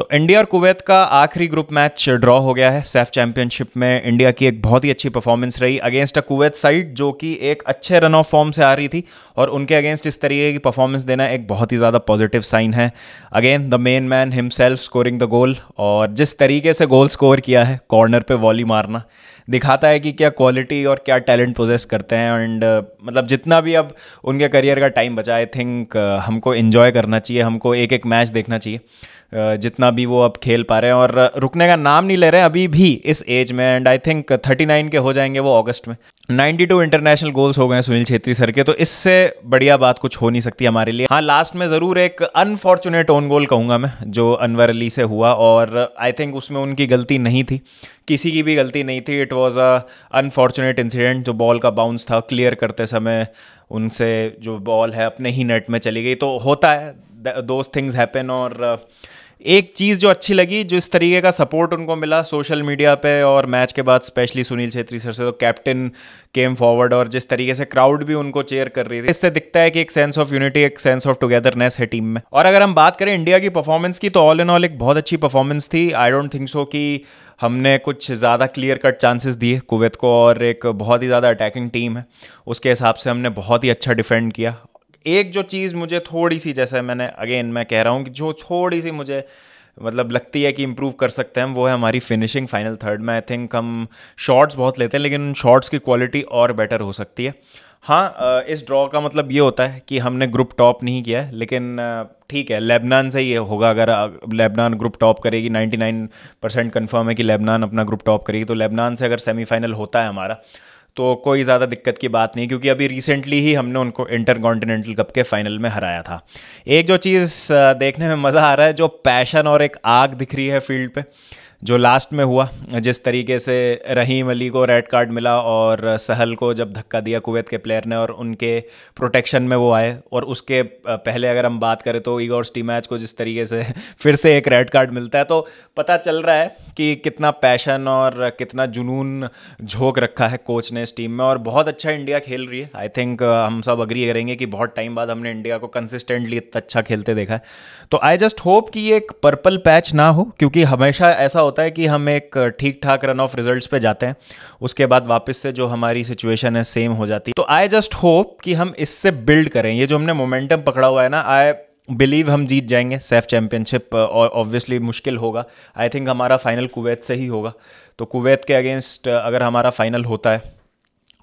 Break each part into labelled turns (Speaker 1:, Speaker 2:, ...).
Speaker 1: तो इंडिया और कुवैत का आखिरी ग्रुप मैच ड्रॉ हो गया है सेफ चैंपियनशिप में इंडिया की एक बहुत ही अच्छी परफॉर्मेंस रही अगेंस्ट अ कुवैत साइड जो कि एक अच्छे रन ऑफ फॉर्म से आ रही थी और उनके अगेंस्ट इस तरीके की परफॉर्मेंस देना एक बहुत ही ज़्यादा पॉजिटिव साइन है again the main man himself scoring the goal और जिस तरीके से गोल स्कोर किया है कॉर्नर पर वॉली मारना दिखाता है कि क्या क्वालिटी और क्या टैलेंट प्रोजेस करते हैं एंड uh, मतलब जितना भी अब उनके करियर का टाइम बचा आई थिंक uh, हमको इन्जॉय करना चाहिए हमको एक एक मैच देखना चाहिए uh, जितना भी वो अब खेल पा रहे हैं और रुकने का नाम नहीं ले रहे हैं अभी भी इस एज में एंड आई थिंक 39 के हो जाएंगे वो अगस्त में 92 इंटरनेशनल गोल्स हो गए हैं सुनील छेत्री सर के तो इससे बढ़िया बात कुछ हो नहीं सकती हमारे लिए हाँ लास्ट में ज़रूर एक अनफॉर्चुनेट ओन गोल कहूँगा मैं जो अनवर अली से हुआ और आई थिंक उसमें उनकी गलती नहीं थी किसी की भी गलती नहीं थी it was a unfortunate incident जो बॉल का बाउंस था क्लियर करते समय उनसे जो बॉल है अपने ही नेट में चली गई तो होता है दोज थिंग्स हैपन और uh, एक चीज़ जो अच्छी लगी जिस तरीके का सपोर्ट उनको मिला सोशल मीडिया पे और मैच के बाद स्पेशली सुनील छेत्री सर से तो कैप्टन केम फॉरवर्ड और जिस तरीके से क्राउड भी उनको चेयर कर रही थी इससे दिखता है कि एक सेंस ऑफ यूनिटी एक सेंस ऑफ टुगेदरनेस है टीम में और अगर हम बात करें इंडिया की परफॉर्मेंस की तो ऑल इन ऑल एक बहुत अच्छी परफॉर्मेंस थी आई डोंट थिंक सो कि हमने कुछ ज़्यादा क्लियर कट चांसेस दिए कुवैत को और एक बहुत ही ज़्यादा अटैकिंग टीम है उसके हिसाब से हमने बहुत ही अच्छा डिफेंड किया एक जो चीज़ मुझे थोड़ी सी जैसे मैंने अगेन मैं कह रहा हूँ कि जो थोड़ी सी मुझे मतलब लगती है कि इम्प्रूव कर सकते हैं वो है हमारी फिनिशिंग फाइनल थर्ड में आई थिंक हम शॉट्स बहुत लेते हैं लेकिन शॉट्स की क्वालिटी और बेटर हो सकती है हाँ इस ड्रॉ का मतलब ये होता है कि हमने ग्रुप टॉप नहीं किया है लेकिन ठीक है लेबनान से ही होगा अगर लेबनान ग्रुप टॉप करेगी 99 परसेंट कन्फर्म है कि लेबनान अपना ग्रुप टॉप करेगी तो लेबनान से अगर सेमीफाइनल होता है हमारा तो कोई ज़्यादा दिक्कत की बात नहीं क्योंकि अभी रिसेंटली ही हमने उनको इंटर कॉन्टिनेंटल कप के फाइनल में हराया था एक जो चीज़ देखने में मज़ा आ रहा है जो पैशन और एक आग दिख रही है फील्ड पर जो लास्ट में हुआ जिस तरीके से रहीम अली को रेड कार्ड मिला और सहल को जब धक्का दिया कुवैत के प्लेयर ने और उनके प्रोटेक्शन में वो आए और उसके पहले अगर हम बात करें तो ईगोर स्टी मैच को जिस तरीके से फिर से एक रेड कार्ड मिलता है तो पता चल रहा है कि कितना पैशन और कितना जुनून झोंक रखा है कोच ने इस टीम में और बहुत अच्छा इंडिया खेल रही है आई थिंक हम सब अग्री करेंगे कि बहुत टाइम बाद हमने इंडिया को कंसिस्टेंटली इतना अच्छा खेलते देखा है तो आई जस्ट होप कि ये एक पर्पल पैच ना हो क्योंकि हमेशा ऐसा होता है कि हम एक ठीक ठाक रन ऑफ रिजल्ट्स पे जाते हैं उसके बाद वापस से जो हमारी सिचुएशन है सेम हो जाती है तो आई जस्ट होप कि हम इससे बिल्ड करें ये जो हमने मोमेंटम पकड़ा हुआ है ना आई बिलीव हम जीत जाएंगे सेफ चैम्पियनशिप और ऑब्वियसली मुश्किल होगा आई थिंक हमारा फाइनल कुवैत से ही होगा तो कुवैत के अगेंस्ट अगर हमारा फाइनल होता है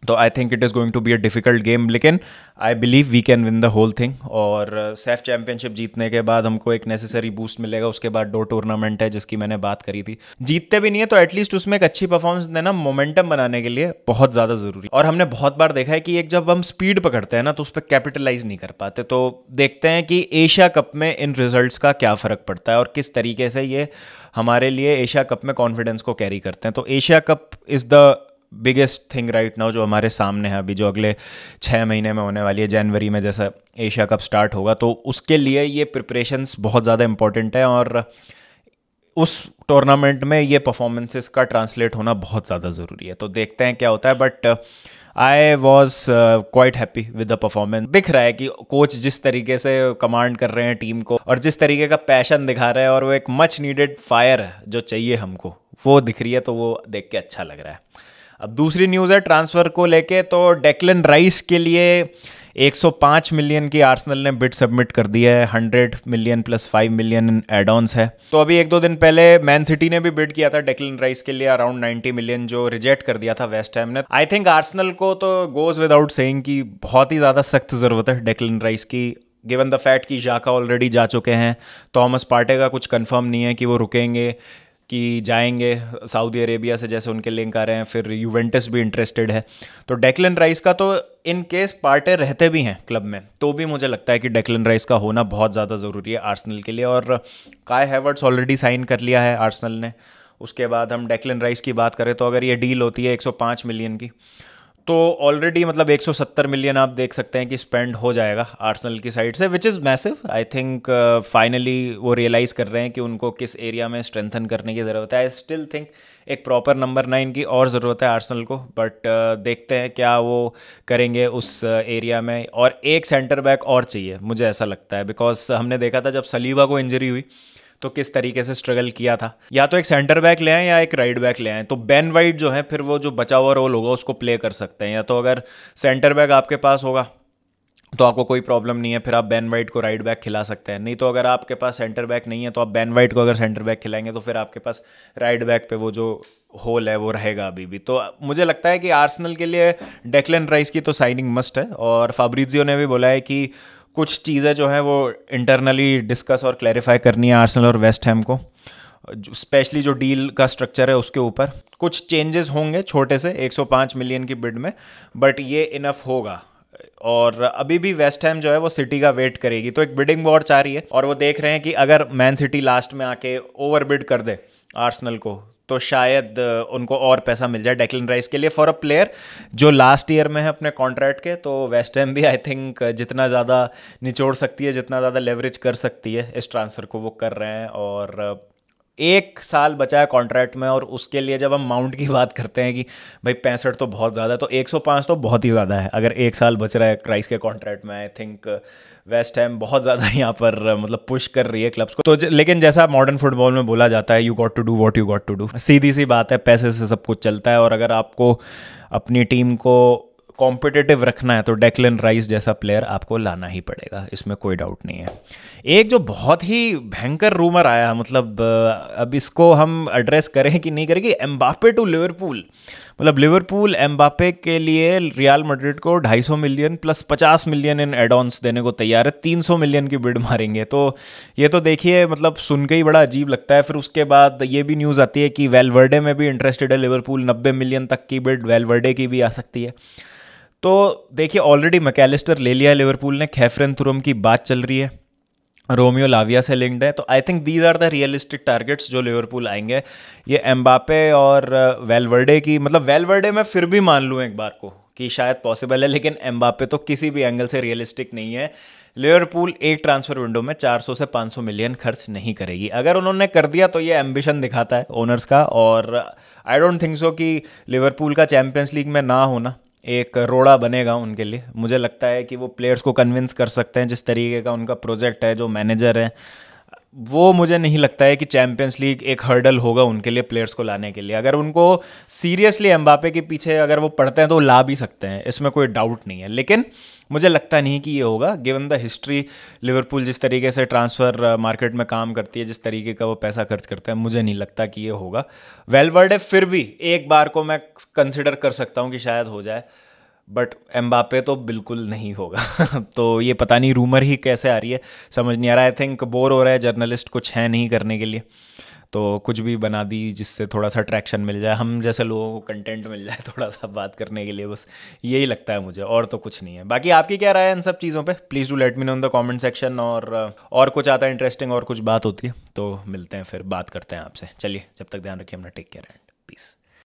Speaker 1: तो I think it is going to be a difficult game लेकिन I believe we can win the whole thing और सेफ uh, चैम्पियनशिप जीतने के बाद हमको एक नेसेसरी बूस्ट मिलेगा उसके बाद दो टूर्नामेंट है जिसकी मैंने बात करी थी जीतते भी नहीं है तो एटलीस्ट उसमें एक अच्छी परफॉर्मेंस देना मोमेंटम बनाने के लिए बहुत ज़्यादा ज़रूरी और हमने बहुत बार देखा है कि एक जब हम स्पीड पकड़ते हैं ना तो उस पर कैपिटलाइज नहीं कर पाते तो देखते हैं कि एशिया कप में इन रिजल्ट का क्या फ़र्क पड़ता है और किस तरीके से ये हमारे लिए एशिया कप में कॉन्फिडेंस को कैरी करते हैं तो Asia cup is the biggest thing right now जो हमारे सामने है अभी जो अगले छः महीने में होने वाली है जनवरी में जैसा एशिया कप स्टार्ट होगा तो उसके लिए ये प्रिपरेशंस बहुत ज़्यादा इम्पोर्टेंट है और उस टूर्नामेंट में ये परफॉर्मेंसेस का ट्रांसलेट होना बहुत ज़्यादा ज़रूरी है तो देखते हैं क्या होता है but I was quite happy with the performance दिख रहा है कि कोच जिस तरीके से कमांड कर रहे हैं टीम को और जिस तरीके का पैशन दिखा रहे हैं और वो एक मच नीडेड फायर है जो चाहिए हमको वो दिख रही है तो वो देख के अच्छा लग रहा है अब दूसरी न्यूज़ है ट्रांसफ़र को लेके तो डेक्लिन राइस के लिए 105 मिलियन की आर्सेनल ने बिट सबमिट कर दी है 100 million plus 5 million add ons है तो अभी एक दो दिन पहले मैन सिटी ने भी बिट किया था डेक्लिन राइस के लिए अराउंड 90 मिलियन जो रिजेक्ट कर दिया था वेस्ट हैम ने आई थिंक आर्सेनल को तो गोज विदाउट सेइंग की बहुत ही ज़्यादा सख्त ज़रूरत है डेक्लिन राइस की गिवन द फैट कि जाका ऑलरेडी जा चुके हैं थॉमस पार्टे का कुछ कंफर्म नहीं है कि वो रुकेंगे कि जाएंगे सऊदी अरेबिया से जैसे उनके लिंक आ रहे हैं फिर यूवेंटस भी इंटरेस्टेड है तो डेक्लन राइस का तो इन केस पार्टे रहते भी हैं क्लब में तो भी मुझे लगता है कि डेक्लन राइस का होना बहुत ज़्यादा ज़रूरी है आर्सनल के लिए और काय हैवर्ड्स ऑलरेडी साइन कर लिया है आर्सनल ने उसके बाद हम डेक्लन राइस की बात करें तो अगर ये डील होती है 105 मिलियन की तो ऑलरेडी मतलब 170 मिलियन आप देख सकते हैं कि स्पेंड हो जाएगा आर्सनल की साइड से which is massive I think finally वो रियलाइज़ कर रहे हैं कि उनको किस एरिया में स्ट्रेंथन करने की ज़रूरत है आई स्टिल थिंक एक प्रॉपर नंबर नाइन की और ज़रूरत है आर्सनल को बट uh, देखते हैं क्या वो करेंगे उस एरिया uh, में और एक सेंटर बैक और चाहिए मुझे ऐसा लगता है बिकॉज हमने देखा था जब सलीवा को इंजरी हुई तो किस तरीके से स्ट्रगल किया था या तो एक सेंटर बैक ले आए या एक राइट बैक ले आए तो बैन वाइट जो है फिर वो जो बचा हुआ रोल होगा उसको प्ले कर सकते हैं या तो अगर सेंटर बैक आपके पास होगा तो आपको कोई प्रॉब्लम नहीं है फिर आप बैन वाइट को राइट बैक खिला सकते हैं नहीं तो अगर आपके पास सेंटर बैक नहीं है तो आप बैन वाइट को अगर सेंटर बैक खिलाएंगे तो फिर आपके पास राइट बैक पे वो जो होल है वो रहेगा अभी भी तो मुझे लगता है कि आर्सनल के लिए डेकलन राइस की तो साइनिंग मस्ट है और फाब्रिजियो ने भी बोला है कि कुछ चीज़ें जो हैं वो इंटरनली डिस्कस और क्लैरिफाई करनी है आर्सनल और वेस्ट हैम को स्पेशली जो डील का स्ट्रक्चर है उसके ऊपर कुछ चेंजेस होंगे छोटे से 105 मिलियन की बिड में बट ये इनफ होगा और अभी भी वेस्ट हैम जो है वो सिटी का वेट करेगी तो एक बिडिंग वॉर चाह रही है और वो देख रहे हैं कि अगर मैन सिटी लास्ट में आके ओवर बिड कर दे आर्सनल को तो शायद उनको और पैसा मिल जाए डेक्लिन राइस के लिए फॉर अ प्लेयर जो लास्ट ईयर में है अपने कॉन्ट्रैक्ट के तो वेस्ट एम भी आई थिंक जितना ज़्यादा निचोड़ सकती है जितना ज़्यादा लेवरेज कर सकती है इस ट्रांसफ़र को वो कर रहे हैं और एक साल बचा है कॉन्ट्रैक्ट में और उसके लिए जब हम माउंट की बात करते हैं कि भाई पैंसठ तो बहुत ज़्यादा है तो 105 तो बहुत ही ज़्यादा है अगर एक साल बच रहा है क्राइस के कॉन्ट्रैक्ट में आई थिंक वेस्ट हैम बहुत ज़्यादा यहाँ पर uh, मतलब पुश कर रही है क्लब्स को तो लेकिन जैसा मॉडर्न फुटबॉल में बोला जाता है you got to do what you got to do सीधी सी बात है पैसे से सब कुछ चलता है और अगर आपको अपनी टीम को कॉम्पिटेटिव रखना है तो डेकलिन राइस जैसा प्लेयर आपको लाना ही पड़ेगा इसमें कोई डाउट नहीं है एक जो बहुत ही भयंकर रूमर आया मतलब अब इसको हम एड्रेस करें कि नहीं करेंगे एम्बापे टू लिवरपूल मतलब लिवरपूल एम्बापे के लिए रियल मड्रिड को 250 million plus 50 million in addons देने को तैयार है 300 मिलियन की बिड मारेंगे तो ये तो देखिए मतलब सुन के ही बड़ा अजीब लगता है फिर उसके बाद ये भी न्यूज़ आती है कि वेलवर्डे में भी इंटरेस्टेड है लिवरपूल 90 मिलियन तक की बिड वेलवर्डे की भी आ सकती है तो देखिए ऑलरेडी मैकेलिस्टर ले लिया लिवरपूल ने खैफरन थुरम की बात चल रही है रोमियो लाविया से लिंक्ड है तो I think these are the realistic targets जो लिवरपूल आएंगे ये एम्बापे और वेलवर्डे uh, की मतलब वेलवर्डे मैं फिर भी मान लूँ एक बार को कि शायद पॉसिबल है लेकिन एम्बापे तो किसी भी एंगल से रियलिस्टिक नहीं है लिवरपूल एक ट्रांसफर विंडो में 400 से 500 मिलियन खर्च नहीं करेगी अगर उन्होंने कर दिया तो ये एम्बिशन दिखाता है ओनर्स का और आई डोंट थिंक सो कि लिवरपूल का चैंपियंस लीग में ना होना एक रोड़ा बनेगा उनके लिए मुझे लगता है कि वो प्लेयर्स को कन्विंस कर सकते हैं जिस तरीके का उनका प्रोजेक्ट है जो मैनेजर है वो मुझे नहीं लगता है कि चैंपियंस लीग एक हर्डल होगा उनके लिए प्लेयर्स को लाने के लिए अगर उनको सीरियसली एम्बापे के पीछे अगर वो पढ़ते हैं तो ला भी सकते हैं इसमें कोई डाउट नहीं है लेकिन मुझे लगता नहीं कि ये होगा गिवन द हिस्ट्री लिवरपूल जिस तरीके से ट्रांसफ़र मार्केट uh, में काम करती है जिस तरीके का वो पैसा खर्च करते हैं मुझे नहीं लगता कि ये होगा है फिर भी एक बार को मैं कंसिडर कर सकता हूँ कि शायद हो जाए बट एम्बापे तो बिल्कुल नहीं होगा तो ये पता नहीं रूमर ही कैसे आ रही है समझ नहीं आ रहा आई थिंक बोर हो रहा है जर्नलिस्ट कुछ है नहीं करने के लिए तो कुछ भी बना दी जिससे थोड़ा सा ट्रैक्शन मिल जाए हम जैसे लोगों को कंटेंट मिल जाए थोड़ा सा बात करने के लिए बस यही लगता है मुझे और तो कुछ नहीं है बाकी आपकी क्या राय है इन सब चीज़ों पे please do let me know in the comment section और और कुछ आता है इंटरेस्टिंग और कुछ बात होती है तो मिलते हैं फिर बात करते हैं आपसे चलिए जब तक ध्यान रखिए अपना टेक केयर एंड पीस